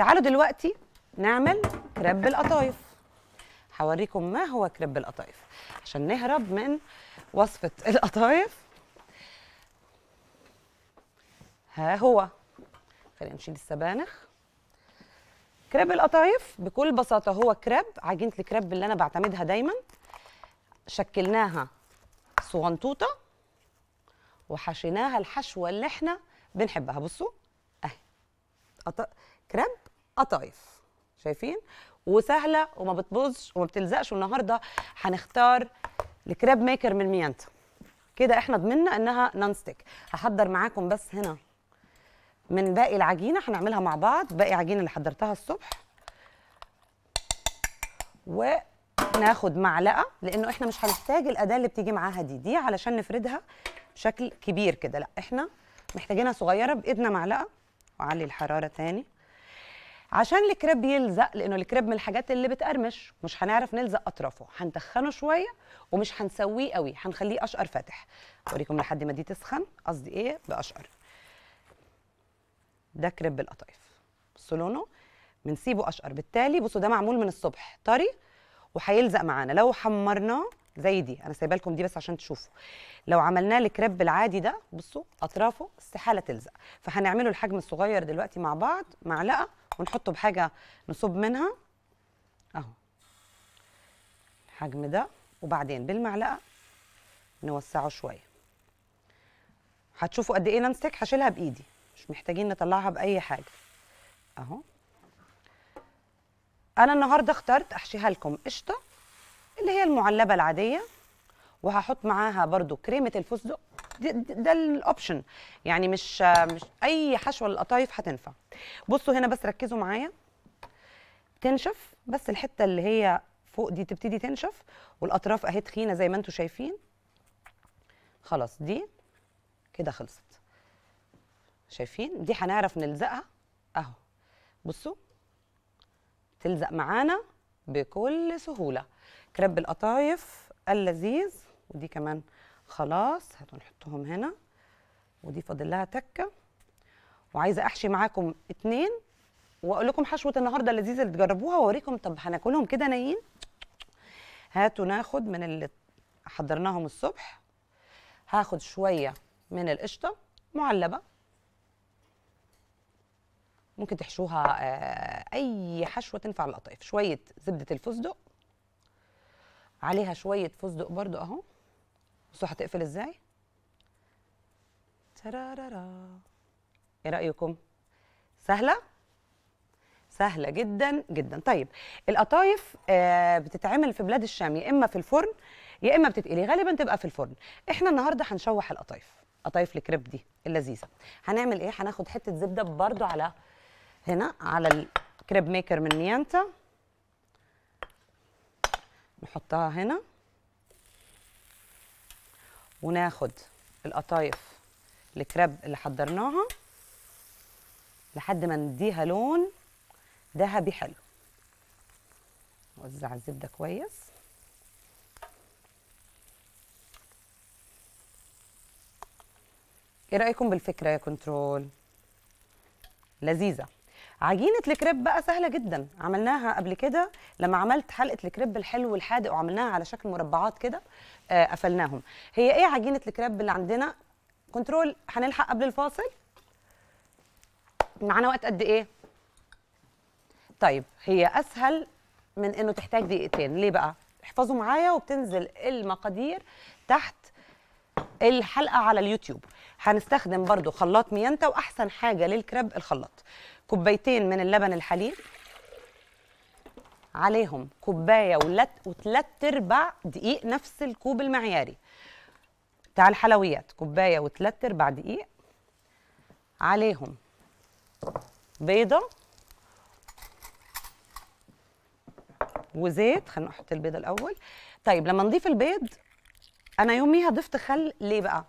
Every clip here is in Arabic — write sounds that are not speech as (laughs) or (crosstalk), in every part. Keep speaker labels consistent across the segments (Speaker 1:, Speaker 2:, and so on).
Speaker 1: تعالوا دلوقتي نعمل كريب القطايف هوريكم ما هو كريب القطايف عشان نهرب من وصفة (laughs) القطايف ها هو خلينا نشيل السبانخ كريب القطايف بكل بساطة هو كريب عجينة الكريب اللي أنا بعتمدها دايما شكلناها صغنطوطة وحشيناها الحشوة اللي احنا بنحبها بصوا اهي كريب قطايف شايفين وسهله وما بتبوظش وما بتلزقش والنهارده هنختار الكريب ميكر من ميانتا كده احنا ضمننا انها نون ستيك هحضر معاكم بس هنا من باقي العجينه هنعملها مع بعض باقي عجينه اللي حضرتها الصبح وناخد معلقه لانه احنا مش هنحتاج الاداه اللي بتيجي معاها دي دي علشان نفردها بشكل كبير كده لا احنا محتاجينها صغيره بايدنا معلقه واعلي الحراره تاني عشان الكريب يلزق لانه الكريب من الحاجات اللي بتقرمش مش هنعرف نلزق اطرافه هنتخنه شويه ومش هنسويه قوي هنخليه اشقر فاتح اوريكم لحد ما دي تسخن قصدي ايه باشقر ده كريب القطايف بصوا لونه بنسيبه اشقر بالتالي بصوا ده معمول من الصبح طري وهيلزق معانا لو حمرناه زي دي انا سايبه لكم دي بس عشان تشوفوا لو عملناه الكريب العادي ده بصوا اطرافه استحاله تلزق فهنعمله الحجم الصغير دلوقتي مع بعض معلقه ونحطه بحاجه نصب منها اهو الحجم ده وبعدين بالمعلقه نوسعه شويه هتشوفوا قد ايه نمسك هشيلها بايدي مش محتاجين نطلعها باي حاجه اهو انا النهارده اخترت احشيها لكم قشطه اللي هي المعلبه العاديه وهحط معاها برده كريمه الفستق ده الاوبشن يعني مش مش اي حشوه للقطايف هتنفع بصوا هنا بس ركزوا معايا تنشف بس الحته اللي هي فوق دي تبتدي تنشف والاطراف اهي تخينه زي ما انتم شايفين خلاص دي كده خلصت شايفين دي هنعرف نلزقها اهو بصوا تلزق معانا بكل سهوله كريب القطايف اللذيذ ودي كمان خلاص هنحطهم هنا ودي فاضل لها تكه وعايزه احشي معاكم اتنين واقول لكم حشوه النهارده اللذيذه اللي تجربوها واوريكم طب هناكلهم كده نايين هاتوا ناخد من اللي حضرناهم الصبح هاخد شويه من القشطه معلبه ممكن تحشوها آه، اي حشوه تنفع للقطايف شويه زبده الفستق عليها شويه فستق برضو اهو بصوا هتقفل ازاي ترارارا ايه رايكم سهله سهله جدا جدا طيب القطايف آه، بتتعمل في بلاد الشام يا اما في الفرن يا اما بتتقلي غالبا تبقى في الفرن احنا النهارده هنشوح القطايف قطايف الكريب دي اللذيذه هنعمل ايه هناخد حته زبده برده على هنا على الكريب ميكر من نيانتا نحطها هنا وناخد القطايف الكريب اللي حضرناها لحد ما نديها لون ذهبي حلو نوزع الزبده كويس ايه رايكم بالفكره يا كنترول لذيذه عجينه الكريب بقى سهله جدا عملناها قبل كده لما عملت حلقه الكريب الحلو والحادق وعملناها على شكل مربعات كده آه، قفلناهم هي ايه عجينه الكريب اللي عندنا كنترول هنلحق قبل الفاصل معانا وقت قد ايه طيب هي اسهل من انه تحتاج دقيقتين ليه بقى احفظوا معايا وبتنزل المقادير تحت الحلقه على اليوتيوب هنستخدم برضو خلاط ميانتا واحسن حاجه للكريب الخلاط كوبايتين من اللبن الحليب عليهم كوبايه ولت وثلاث ارباع دقيق نفس الكوب المعياري بتاع الحلويات كوبايه وثلاث ارباع دقيق عليهم بيضه وزيت خلينا نحط البيضه الاول طيب لما نضيف البيض انا يوميها ضفت خل ليه بقى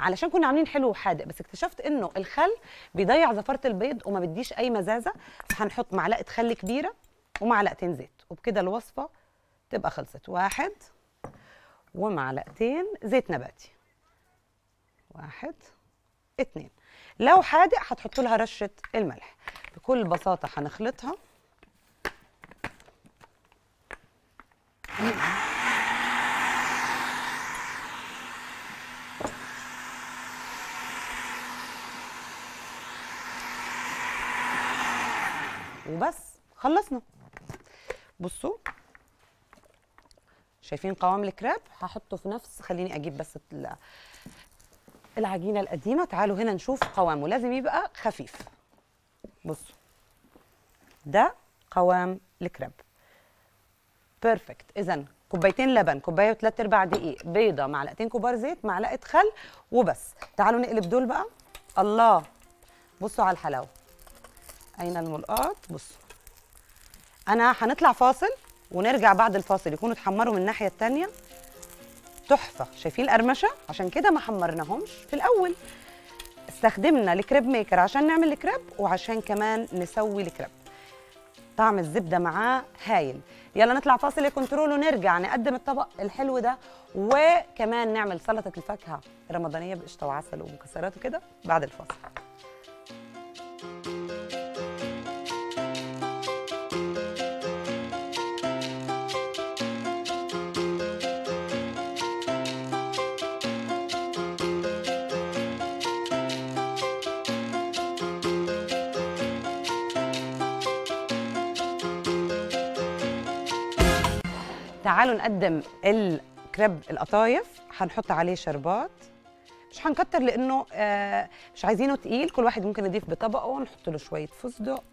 Speaker 1: علشان كنا عاملين حلو وحادق بس اكتشفت انه الخل بيضيع زفره البيض وما بديش اي مزازه فهنحط معلقه خل كبيره ومعلقتين زيت وبكده الوصفه تبقى خلصت واحد ومعلقتين زيت نباتي واحد اتنين لو حادق هتحط لها رشه الملح بكل بساطه هنخلطها خلصنا بصوا شايفين قوام الكراب هحطه في نفس خليني اجيب بس العجينه القديمه تعالوا هنا نشوف قوامه لازم يبقى خفيف بصوا ده قوام الكراب بيرفكت اذا كوبايتين لبن كوبايه وثلاث ارباع دقيق بيضه معلقتين كبار زيت معلقه خل وبس تعالوا نقلب دول بقى الله بصوا على الحلاوه اين الملقاط بصوا انا هنطلع فاصل ونرجع بعد الفاصل يكونوا اتحمروا من الناحيه الثانيه تحفه شايفين القرمشه عشان كده ما حمرناهمش في الاول استخدمنا الكريب ميكر عشان نعمل الكريب وعشان كمان نسوي الكريب طعم الزبده معاه هايل يلا نطلع فاصل كنترول ونرجع نقدم الطبق الحلو ده وكمان نعمل سلطه الفاكهه رمضانيه بقشطه وعسل ومكسرات وكده بعد الفاصل تعالوا نقدم الكريب القطايف هنحط عليه شربات مش هنكتر لانه آه، مش عايزينه تقيل كل واحد ممكن يضيف بطبقه نحط له شويه فستق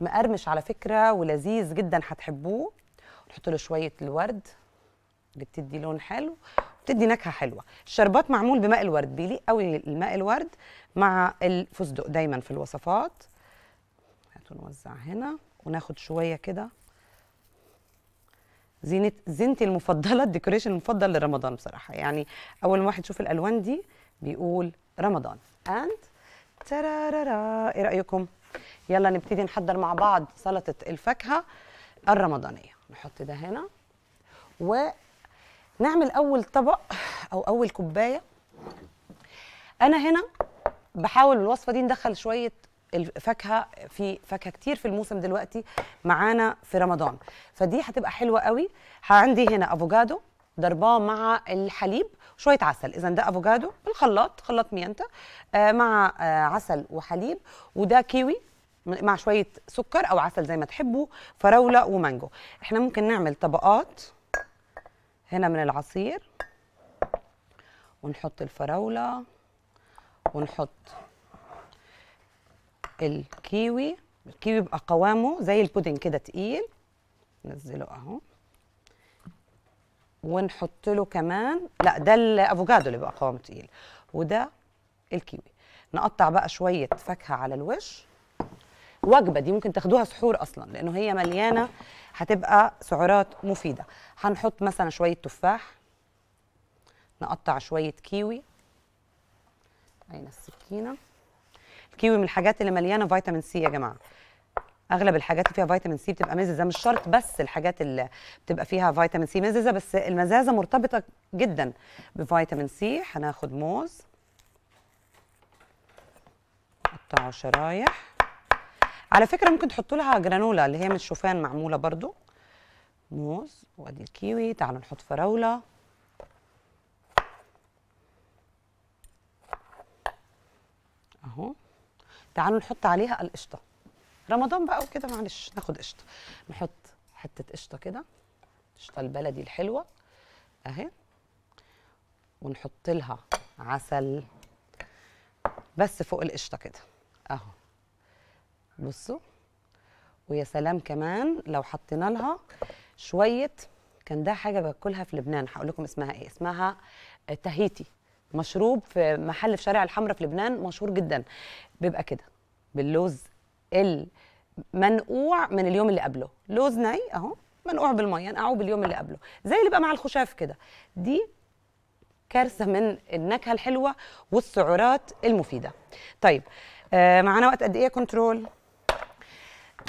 Speaker 1: مقرمش على فكره ولذيذ جدا هتحبوه نحط له شويه الورد اللي بتدي لون حلو بتدي نكهه حلوه الشربات معمول بماء الورد بيليق قوي الماء الورد مع الفستق دايما في الوصفات هاتوا نوزع هنا وناخد شويه كده زينه زينتي المفضله الديكوريشن المفضل لرمضان بصراحه يعني اول ما واحد يشوف الالوان دي بيقول رمضان اند ترارارا ايه رايكم يلا نبتدي نحضر مع بعض سلطه الفاكهه الرمضانيه نحط ده هنا ونعمل اول طبق او اول كوبايه انا هنا بحاول الوصفه دي ندخل شويه الفاكهه في فاكهه كتير في الموسم دلوقتي معانا في رمضان فدي هتبقى حلوه قوي عندي هنا افوكادو ضرباه مع الحليب شويه عسل اذا ده افوكادو بالخلاط خلاط ميانتا آه مع آه عسل وحليب وده كيوي مع شويه سكر او عسل زي ما تحبوا فراوله ومانجو احنا ممكن نعمل طبقات هنا من العصير ونحط الفراوله ونحط الكيوي الكيوي بيبقى قوامه زي البودنج كده تقيل ننزله اهو ونحط له كمان لا ده الافوكادو اللي بيبقى قوامه تقيل وده الكيوي نقطع بقى شويه فاكهه على الوش وجبه دي ممكن تاخدوها سحور اصلا لانه هي مليانه هتبقى سعرات مفيده هنحط مثلا شويه تفاح نقطع شويه كيوي اين السكينه الكيوي من الحاجات اللي مليانه فيتامين سي يا جماعه اغلب الحاجات اللي فيها فيتامين سي بتبقى مززه مش شرط بس الحاجات اللي بتبقى فيها فيتامين سي مززه بس المزازه مرتبطه جدا بفيتامين سي هناخد موز قطعه شرايح على فكره ممكن تحطوا لها جرانولا اللي هي من الشوفان معموله برضو موز وادي الكيوي تعالوا نحط فراوله تعالوا نحط عليها القشطه رمضان بقى وكده معلش ناخد قشطه نحط حته قشطه كده القشطه البلدي الحلوه اهي ونحط لها عسل بس فوق القشطه كده اهو بصوا ويا سلام كمان لو حطينا لها شويه كان ده حاجه باكلها في لبنان هقول لكم اسمها ايه اسمها تهيتي مشروب في محل في شارع الحمراء في لبنان مشهور جدا بيبقى كده باللوز المنقوع من اليوم اللي قبله لوز ني اهو منقوع بالميه نقعوه باليوم اللي قبله زي اللي بقى مع الخشاف كده دي كارثه من النكهه الحلوه والسعرات المفيده طيب آه معانا وقت قد ايه كنترول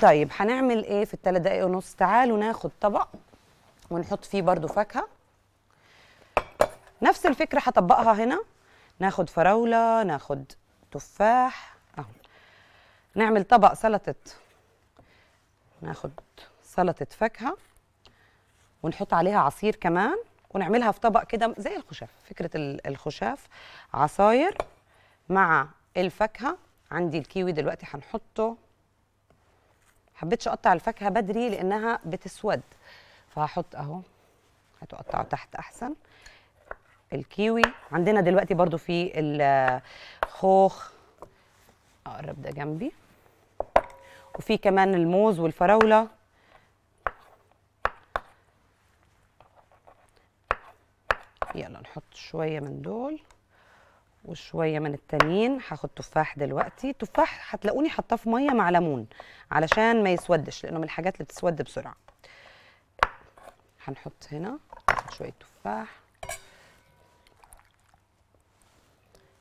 Speaker 1: طيب هنعمل ايه في الثلاث دقايق ونص تعالوا ناخد طبق ونحط فيه برضو فاكهه نفس الفكره هطبقها هنا ناخد فراوله ناخد تفاح اهو نعمل طبق سلطه ناخد سلطه فاكهه ونحط عليها عصير كمان ونعملها في طبق كده زي الخشاف فكره الخشاف عصاير مع الفاكهه عندي الكيوي دلوقتي هنحطه حبيتش اقطع الفاكهه بدري لانها بتسود فهحط اهو هتقطعه تحت احسن الكيوي عندنا دلوقتي برضو في الخوخ اقرب ده جنبي وفي كمان الموز والفراوله يلا نحط شويه من دول وشويه من التانيين هاخد تفاح دلوقتي تفاح هتلاقوني حاطاه في ميه مع ليمون علشان ما يسودش لانه من الحاجات اللي بتسود بسرعه هنحط هنا شويه تفاح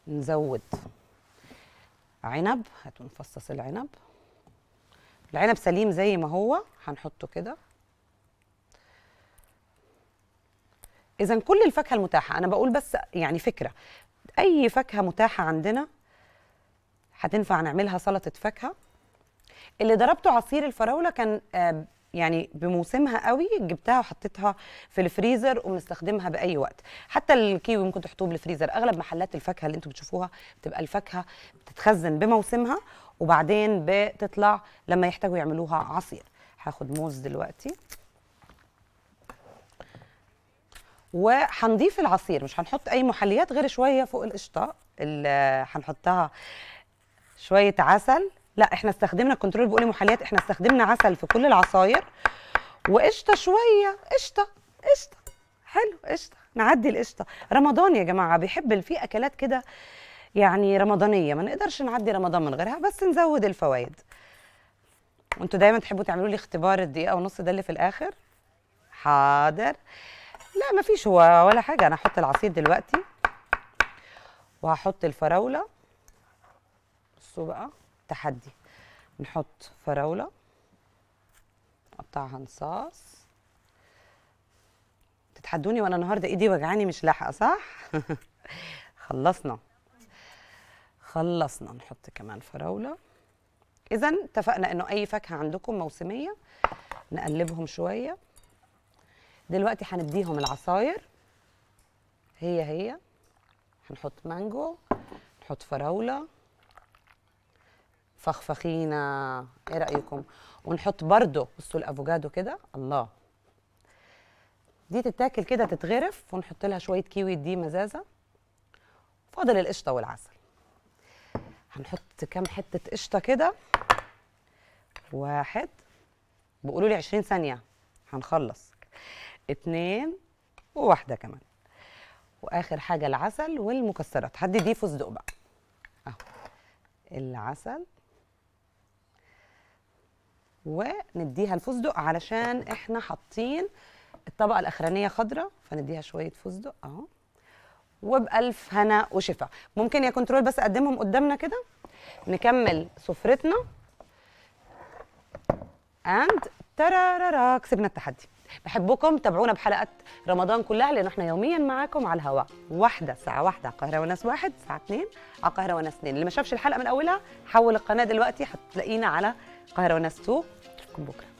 Speaker 1: نزود عنب هاتوا نفصص العنب العنب سليم زي ما هو هنحطه كده اذا كل الفاكهه المتاحه انا بقول بس يعني فكره اي فاكهه متاحه عندنا هتنفع نعملها سلطه فاكهه اللي ضربته عصير الفراوله كان يعني بموسمها قوي جبتها وحطيتها في الفريزر وبنستخدمها باي وقت حتى الكيوي ممكن تحطوه بالفريزر اغلب محلات الفاكهه اللي انتم بتشوفوها بتبقى الفاكهه بتتخزن بموسمها وبعدين بتطلع لما يحتاجوا يعملوها عصير هاخد موز دلوقتي وهنضيف العصير مش هنحط اي محليات غير شويه فوق القشطه اللي هنحطها شويه عسل لا احنا استخدمنا كنترول بيقول لي محليات احنا استخدمنا عسل في كل العصاير وقشطه شويه قشطه قشطه حلو قشطه نعدي القشطه رمضان يا جماعه بيحب في اكلات كده يعني رمضانيه ما نقدرش نعدي رمضان من غيرها بس نزود الفوائد وانتوا دايما تحبوا تعملوا لي اختبار الدقيقه ونص ده اللي في الاخر حاضر لا مفيش هو ولا حاجه انا هحط العصير دلوقتي وهحط الفراوله بصوا بقى التحدي نحط فراوله نقطعها نصاص تتحدوني وانا النهارده ايدي وجعاني مش لاحقه صح (laughs) خلصنا خلصنا نحط كمان فراوله اذا اتفقنا انه اي فاكهه عندكم موسميه نقلبهم شويه دلوقتي هنديهم العصاير هي هي هنحط مانجو نحط فراوله فخفخينا ايه رايكم ونحط برده بصوا الافوكادو كده الله دي تتاكل كده تتغرف ونحط لها شويه كيوي دي مزازه فاضل القشطه والعسل هنحط كام حته قشطه كده واحد بيقولوا لي 20 ثانيه هنخلص اتنين وواحده كمان واخر حاجه العسل والمكسرات حد دي فستق بقى اهو العسل ونديها الفستق علشان احنا حاطين الطبقه الاخرانيه خضراء فنديها شويه فستق اهو وبالف هنا وشفا ممكن يا كنترول بس اقدمهم قدامنا كده نكمل سفرتنا اند ترارارا كسبنا التحدي بحبكم تابعونا بحلقات رمضان كلها لان احنا يوميا معاكم على الهواء واحده الساعه واحدة على القاهره وناس واحد الساعه 2 على القاهره وناس 2 اللي ما شافش الحلقه من اولها حول القناه دلوقتي هتلاقينا على القاهره وناس 2 اشوفكم بكره